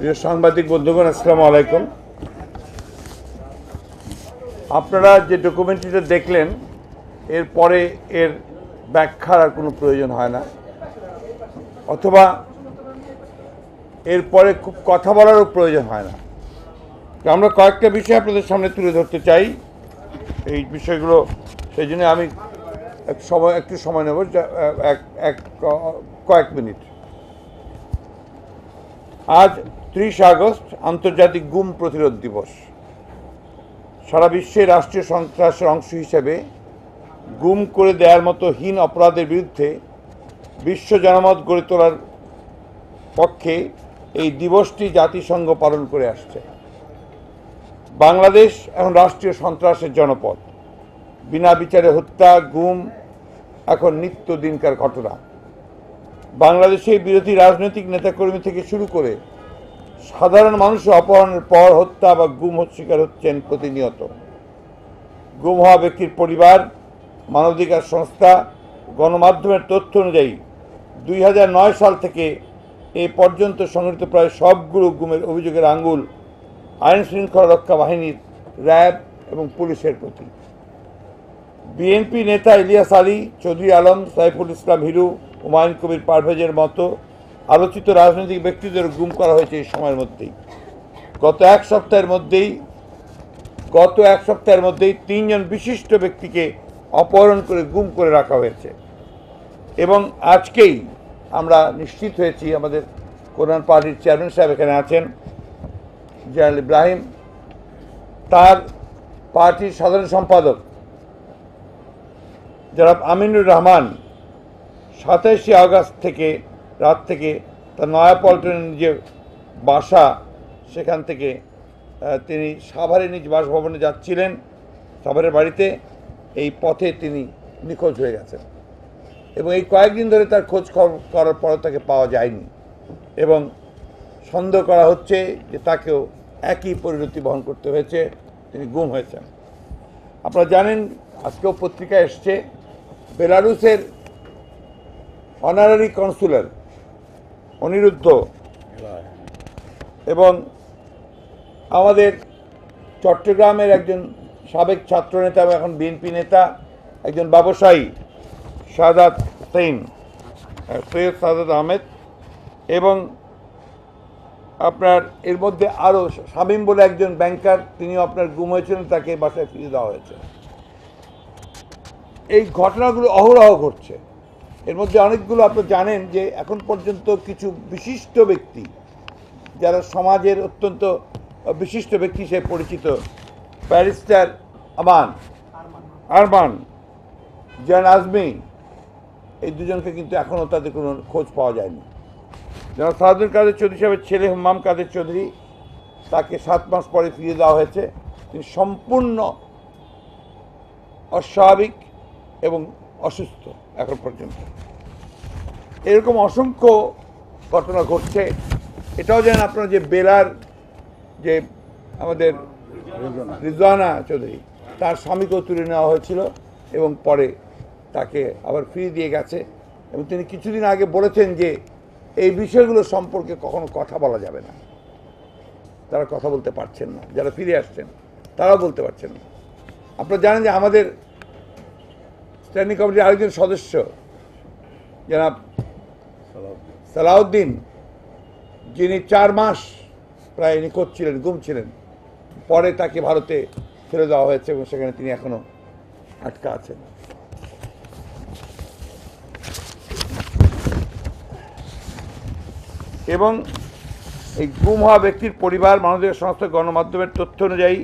প্রিয় সাংবাদিক বন্ধুগণ আসসালামু আলাইকুম আপনারা যে ডকুমেন্টারিটা দেখলেন এর পরে এর ব্যাখ্যার আর কোনো প্রয়োজন হয় না অথবা এর পরে খুব কথা বলারও প্রয়োজন হয় না আমরা কয়েকটা বিষয় আপনাদের সামনে তুলে ধরতে চাই এই বিষয়গুলো সেই জন্য আমি এক সময় একটু সময় নেব এক এক কয়েক মিনিট আজ ত্রিশ আগস্ট আন্তর্জাতিক গুম প্রতিরোধ দিবস সারা বিশ্বে রাষ্ট্রীয় সন্ত্রাসের অংশ হিসেবে গুম করে দেওয়ার মতো হীন অপরাধের বিরুদ্ধে বিশ্ব জনমত গড়ে তোলার পক্ষে এই দিবসটি জাতিসংঘ পালন করে আসছে বাংলাদেশ এখন রাষ্ট্রীয় সন্ত্রাসের জনপদ বিনা বিচারে হত্যা গুম এখন নিত্য দিনকার ঘটনা বাংলাদেশে বিরোধী রাজনৈতিক নেতাকর্মী থেকে শুরু করে সাধারণ মানুষ অপহরণের পর হত্যা বা গুম শিকার হচ্ছেন প্রতিনিয়ত গুম হওয়া ব্যক্তির পরিবার মানবাধিকার সংস্থা গণমাধ্যমের তথ্য অনুযায়ী দুই সাল থেকে এ পর্যন্ত সংগঠিত প্রায় সবগুলো গুমের অভিযোগের আঙ্গুল আইন শৃঙ্খলা রক্ষা বাহিনীর র্যাব এবং পুলিশের প্রতি বিএনপি নেতা ইলিয়াস আলী চৌধুরী আলম সাইফুল ইসলাম হিরু হুমায়ুন কবির পারভেজের মতো আলোচিত রাজনৈতিক ব্যক্তিদের গুম করা হয়েছে এই সময়ের মধ্যেই গত এক সপ্তাহের মধ্যেই গত এক সপ্তাহের মধ্যেই তিনজন বিশিষ্ট ব্যক্তিকে অপহরণ করে গুম করে রাখা হয়েছে এবং আজকেই আমরা নিশ্চিত হয়েছি আমাদের কোরআন পার্টির চেয়ারম্যান সাহেব এখানে আছেন জেনারেল ইব্রাহিম তার পার্টির সাধারণ সম্পাদক যারা আমিনুর রহমান সাতাশে আগস্ট থেকে রাত থেকে তার নয়াপল্টনের যে বাসা সেখান থেকে তিনি সাভারে নিজ বাসভবনে যাচ্ছিলেন সাভারের বাড়িতে এই পথে তিনি নিখোঁজ হয়ে গেছেন এবং এই কয়েকদিন ধরে তার খোঁজ করার পর তাকে পাওয়া যায়নি এবং সন্দেহ করা হচ্ছে যে তাকেও একই পরিণতি বহন করতে হয়েছে তিনি গুম হয়েছেন আপনারা জানেন আজকেও পত্রিকা এসছে বেলারুসের অনারারি কনসুলার অনিরুদ্ধ এবং আমাদের চট্টগ্রামের একজন সাবেক ছাত্রনেতা এবং এখন বিএনপি নেতা একজন ব্যবসায়ী সাদাত সেইন সৈয়দ সাদাত আহমেদ এবং আপনার এর মধ্যে আরও শামিম বলে একজন ব্যাংকার তিনিও আপনার গুম হয়েছিলেন তাকে বাসায় ফিরিয়ে দেওয়া হয়েছে এই ঘটনাগুলো অহরহ ঘটছে এর মধ্যে অনেকগুলো আপনি জানেন যে এখন পর্যন্ত কিছু বিশিষ্ট ব্যক্তি যারা সমাজের অত্যন্ত বিশিষ্ট ব্যক্তি হিসেবে পরিচিত ব্যারিস্টার আমান আরমান জান আজমি এই দুজনকে কিন্তু এখনও তাদের কোনো খোঁজ পাওয়া যায়নি যেন সাহাদুল কাদের চৌধুরী সাহেবের ছেলে হুমাম কাদের চৌধুরী তাকে সাত মাস পরে ফিরিয়ে দেওয়া হয়েছে তিনি সম্পূর্ণ অস্বাভাবিক এবং অসুস্থ এখন পর্যন্ত এরকম অসংখ্য ঘটনা ঘটছে এটাও জানেন আপনারা যে বেলার যে আমাদের রিজওয়ানা চৌধুরী তার স্বামীকেও তুলে নেওয়া হয়েছিল এবং পরে তাকে আবার ফিরিয়ে দিয়ে গেছে এবং তিনি কিছুদিন আগে বলেছেন যে এই বিষয়গুলো সম্পর্কে কখনো কথা বলা যাবে না তারা কথা বলতে পারছেন না যারা ফিরে আসছেন তারাও বলতে পারছেন না আপনারা জানেন যে আমাদের স্ট্যান্ডিং কমিটির আরেকজন সদস্য জনাব সালাউদ্দিন যিনি চার মাস প্রায় নিখোঁজ ছিলেন গুম ছিলেন পরে তাকে ভারতে ফেলে দেওয়া হয়েছে এবং সেখানে তিনি এখনও আটকা আছেন এবং এই গুম হওয়া ব্যক্তির পরিবার মানবাধিকার সংস্থা গণমাধ্যমের তথ্য অনুযায়ী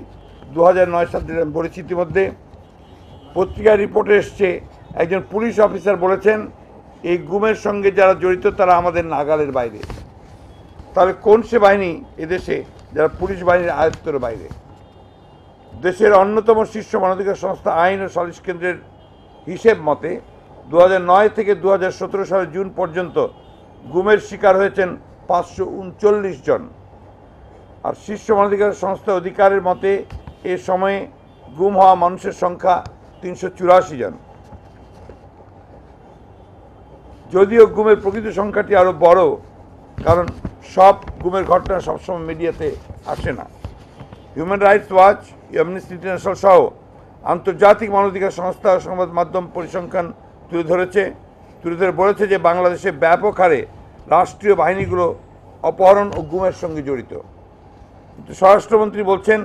দু হাজার নয় সাল পরিস্থিতির মধ্যে পত্রিকায় রিপোর্টে এসছে একজন পুলিশ অফিসার বলেছেন এই গুমের সঙ্গে যারা জড়িত তারা আমাদের নাগালের বাইরে তাহলে কোন সে বাহিনী এদেশে যারা পুলিশ বাহিনীর আয়ত্তর বাইরে দেশের অন্যতম শীর্ষ মানবাধিকার সংস্থা আইন ও সালিশ কেন্দ্রের হিসেব মতে দু থেকে দু সালের জুন পর্যন্ত গুমের শিকার হয়েছেন পাঁচশো জন আর শীর্ষ মানবাধিকার সংস্থা অধিকারের মতে এ সময়ে গুম হওয়া মানুষের সংখ্যা তিনশো চুরাশি জন যদিও গুমের প্রকৃত সংখ্যাটি আরও বড় কারণ সব গুমের ঘটনা সবসময় মিডিয়াতে আসে না human rights watch amnesty international সহ আন্তর্জাতিক মানবাধিকার সংস্থা সংবাদ মাধ্যম পরিসংখ্যান তুলে ধরেছে তুলে ধরে বলেছে যে বাংলাদেশে ব্যাপক হারে রাষ্ট্রীয় বাহিনীগুলো অপহরণ ও গুমের সঙ্গে জড়িত কিন্তু স্বরাষ্ট্রমন্ত্রী বলছেন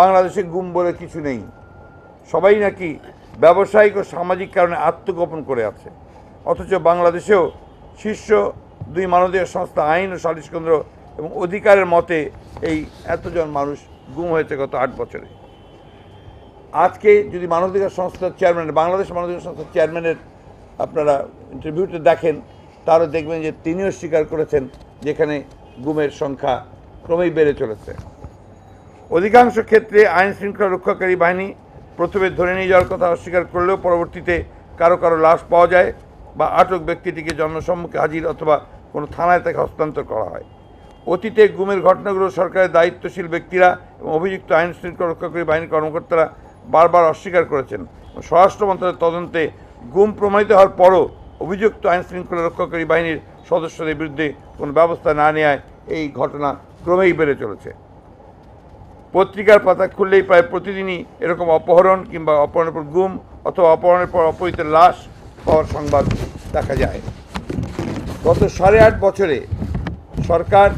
বাংলাদেশে গুম বলে কিছু নেই সবাই নাকি ব্যবসায়িক ও সামাজিক কারণে আত্মগোপন করে আছে অথচ বাংলাদেশেও শীর্ষ দুই মানবীয় সংস্থা আইন ও সালিশ কেন্দ্র এবং অধিকারের মতে এই এতজন মানুষ গুম হয়েছে গত আট বছরে আজকে যদি মানবাধিকার সংস্থার চেয়ারম্যান বাংলাদেশ মানবাধিকার সংস্থার চেয়ারম্যানের আপনারা ইন্টারভিউতে দেখেন তারও দেখবেন যে তিনিও স্বীকার করেছেন যেখানে গুমের সংখ্যা ক্রমেই বেড়ে চলেছে অধিকাংশ ক্ষেত্রে আইন শৃঙ্খলা রক্ষাকারী বাহিনী প্রথমে ধরে নিয়ে যাওয়ার কথা অস্বীকার করলেও পরবর্তীতে কারো কারো লাশ পাওয়া যায় বা আটক ব্যক্তিটিকে জনসম্মুখে হাজির অথবা কোনো থানায় তাকে হস্তান্তর করা হয় অতীতে গুমের ঘটনাগুলো সরকারের দায়িত্বশীল ব্যক্তিরা এবং অভিযুক্ত আইন শৃঙ্খলা রক্ষাকারী বাহিনীর কর্মকর্তারা বারবার অস্বীকার করেছেন স্বরাষ্ট্র মন্ত্রণালয়ের তদন্তে গুম প্রমাণিত হওয়ার পরও অভিযুক্ত আইন শৃঙ্খলা রক্ষাকারী বাহিনীর সদস্যদের বিরুদ্ধে কোনো ব্যবস্থা না নেওয়ায় এই ঘটনা ক্রমেই বেড়ে চলেছে পত্রিকার পাতা খুললেই প্রায় প্রতিদিনই এরকম অপহরণ কিংবা অপহরণের পর গুম অথবা অপহরণের পর অপহৃত লাশ পাওয়ার সংবাদ দেখা যায় গত সাড়ে আট বছরে সরকার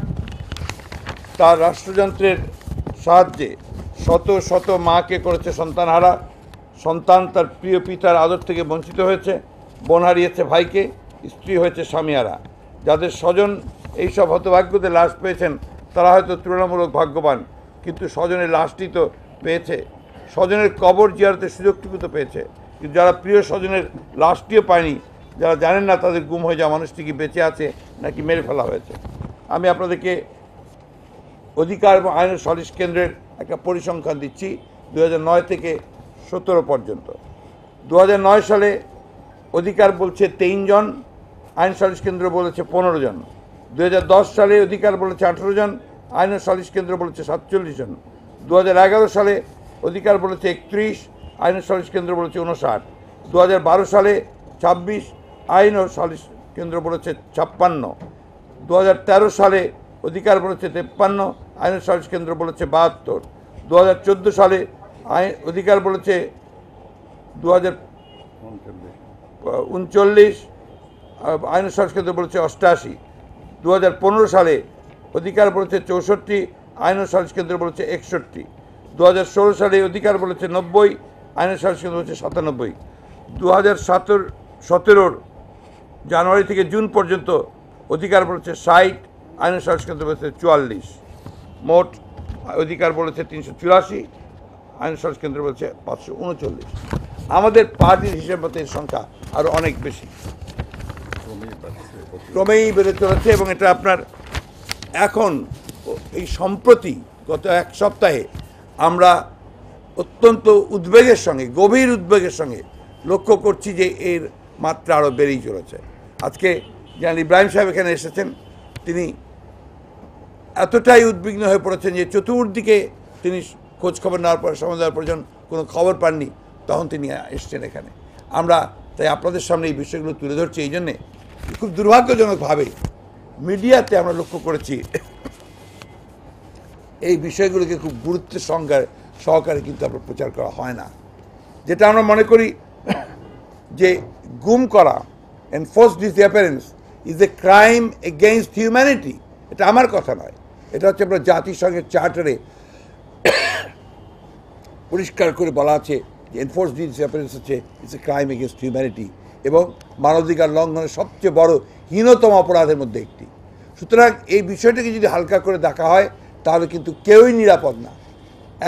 তার রাষ্ট্রযন্ত্রের সাহায্যে শত শত মাকে করেছে সন্তানহারা সন্তান তার প্রিয় পিতার আদর থেকে বঞ্চিত হয়েছে বোন হারিয়েছে ভাইকে স্ত্রী হয়েছে স্বামীহারা যাদের স্বজন এইসব হতভাগ্যতে লাশ পেয়েছেন তারা হয়তো তুলনামূলক ভাগ্যবান কিন্তু স্বজনের লাশটি তো পেয়েছে স্বজনের কবর জিয়ারতের সুযোগটুকু তো পেয়েছে কিন্তু যারা প্রিয় স্বজনের লাশটিও পায়নি যারা জানেন না তাদের গুম হয়ে যাওয়া মানুষটি কি বেঁচে আছে নাকি মেরে ফেলা হয়েছে আমি আপনাদেরকে অধিকার এবং আইনের সলিশ কেন্দ্রের একটা পরিসংখ্যান দিচ্ছি দু নয় থেকে সতেরো পর্যন্ত দু নয় সালে অধিকার বলছে জন আইন সলিশ কেন্দ্র বলেছে পনেরো জন দু সালে অধিকার বলেছে আঠেরো জন আইন ও সালিশ কেন্দ্র বলেছে সাতচল্লিশ জন দু সালে অধিকার বলেছে একত্রিশ আইন ও সালিশ কেন্দ্র বলেছে উনষাট দু সালে ২৬ আইন ও সালিশ কেন্দ্র বলেছে ছাপ্পান্ন দু সালে অধিকার বলেছে তেপ্পান্ন আইন ও সালিশ কেন্দ্র বলেছে বাহাত্তর দু সালে আইন অধিকার বলেছে দু হাজার উনচল্লিশ আইন কেন্দ্র বলেছে অষ্টাশি দু সালে অধিকার বলেছে চৌষট্টি আইন ও সালিশ কেন্দ্র বলেছে একষট্টি দু সালে অধিকার বলেছে নব্বই আইন ও সালিশ কেন্দ্র বলেছে সাতানব্বই দু হাজার সতেরো সতেরোর জানুয়ারি থেকে জুন পর্যন্ত অধিকার বলেছে ষাট আইন ও সালিশ কেন্দ্র বলেছে চুয়াল্লিশ মোট অধিকার বলেছে তিনশো চুরাশি আইন সার্চ কেন্দ্র বলছে পাঁচশো উনচল্লিশ আমাদের পার্টির হিসেব মতো এর সংখ্যা আরও অনেক বেশি ক্রমেই বেড়ে চলেছে এবং এটা আপনার এখন এই সম্প্রতি গত এক সপ্তাহে আমরা অত্যন্ত উদ্বেগের সঙ্গে গভীর উদ্বেগের সঙ্গে লক্ষ্য করছি যে এর মাত্রা আরও বেড়েই চলেছে আজকে জেনারেল ইব্রাহিম সাহেব এখানে এসেছেন তিনি এতটাই উদ্বিগ্ন হয়ে পড়েছেন যে চতুর্দিকে তিনি খোঁজ খবর নেওয়ার পর সময় দেওয়ার প্রয়োজন কোনো খবর পাননি তখন তিনি এসছেন এখানে আমরা তাই আপনাদের সামনে এই বিষয়গুলো তুলে ধরছি এই জন্যে খুব দুর্ভাগ্যজনকভাবে মিডিয়াতে আমরা লক্ষ্য করেছি এই বিষয়গুলোকে খুব গুরুত্বের সঙ্গে সহকারে কিন্তু আমরা প্রচার করা হয় না যেটা আমরা মনে করি যে গুম করা enforce disappearance is a crime against humanity এটা আমার কথা নয় এটা হচ্ছে আমরা জাতিসংঘের চার্টারে পরিষ্কার করে বলা আছে যে এনফোর্স ডিসঅ্যাপিয়ারেন্স হচ্ছে is a crime against humanity এবং মানবাধিকার লঙ্ঘনের সবচেয়ে বড় হীনতম অপরাধের মধ্যে একটি সুতরাং এই বিষয়টাকে যদি হালকা করে দেখা হয় তাহলে কিন্তু কেউই নিরাপদ না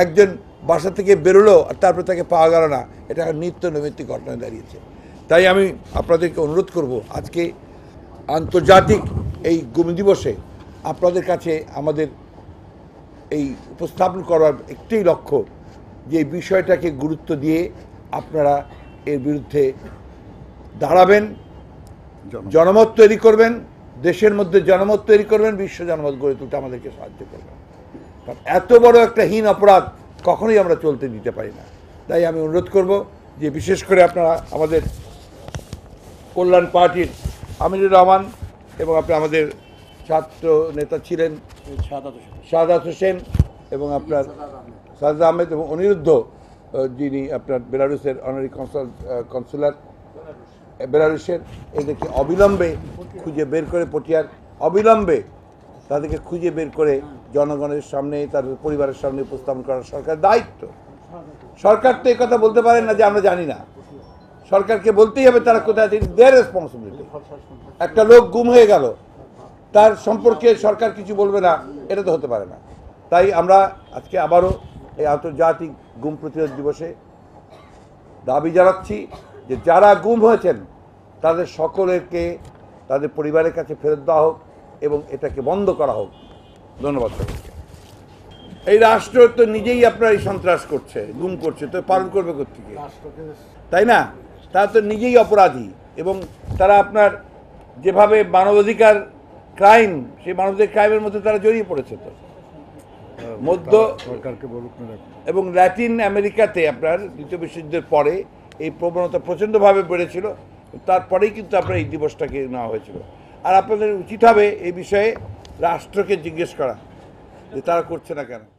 একজন বাসা থেকে বেরোলো আর তারপরে তাকে পাওয়া গেল না এটা নিত্য নৈমিত্তিক ঘটনায় দাঁড়িয়েছে তাই আমি আপনাদেরকে অনুরোধ করব আজকে আন্তর্জাতিক এই গুম দিবসে আপনাদের কাছে আমাদের এই উপস্থাপন করার একটি লক্ষ্য যে বিষয়টাকে গুরুত্ব দিয়ে আপনারা এর বিরুদ্ধে দাঁড়াবেন জনমত তৈরি করবেন দেশের মধ্যে জনমত তৈরি করবেন বিশ্ব জনমত গড়ে তুলতে আমাদেরকে সাহায্য করবেন কারণ এত বড় একটা হীন অপরাধ কখনোই আমরা চলতে দিতে পারি না তাই আমি অনুরোধ করব যে বিশেষ করে আপনারা আমাদের কল্যাণ পার্টির আমিরুর রহমান এবং আপনি আমাদের ছাত্র নেতা ছিলেন সাদাত হোসেন এবং আপনার সাজা আহমেদ এবং অনিরুদ্ধ যিনি আপনার বেলারুসের অনারি কনসাল কনসুলার বেলারুশের এদেরকে অবিলম্বে খুঁজে বের করে পটিয়ার অবিলম্বে তাদেরকে খুঁজে বের করে জনগণের সামনে তাদের পরিবারের সামনে উপস্থাপন করার সরকার দায়িত্ব সরকার তো কথা বলতে পারেন না যে আমরা জানি না সরকারকে বলতেই হবে তারা কোথায় আছে রেসপন্সিবিলিটি একটা লোক গুম হয়ে গেল তার সম্পর্কে সরকার কিছু বলবে না এটা তো হতে পারে না তাই আমরা আজকে আবারও এই আন্তর্জাতিক গুম প্রতিরোধ দিবসে দাবি জানাচ্ছি যে যারা গুম হয়েছেন তাদের সকলেরকে তাদের পরিবারের কাছে ফেরত দেওয়া হোক এবং এটাকে বন্ধ করা হোক ধন্যবাদ এই রাষ্ট্র তো নিজেই আপনার এই সন্ত্রাস করছে গুম করছে তো পালন করবে কোথেকে তাই না তারা তো নিজেই অপরাধী এবং তারা আপনার যেভাবে মানবাধিকার ক্রাইম সেই মানবাধিকার ক্রাইমের মধ্যে তারা জড়িয়ে পড়েছে তো মধ্য সরকারকে এবং ল্যাটিন আমেরিকাতে আপনার দ্বিতীয় বিশ্বযুদ্ধের পরে এই প্রবণতা প্রচণ্ডভাবে বেড়েছিল তারপরেই কিন্তু আপনার এই দিবসটাকে নেওয়া হয়েছিল আর আপনাদের উচিত হবে এই বিষয়ে রাষ্ট্রকে জিজ্ঞেস করা যে তারা করছে না কেন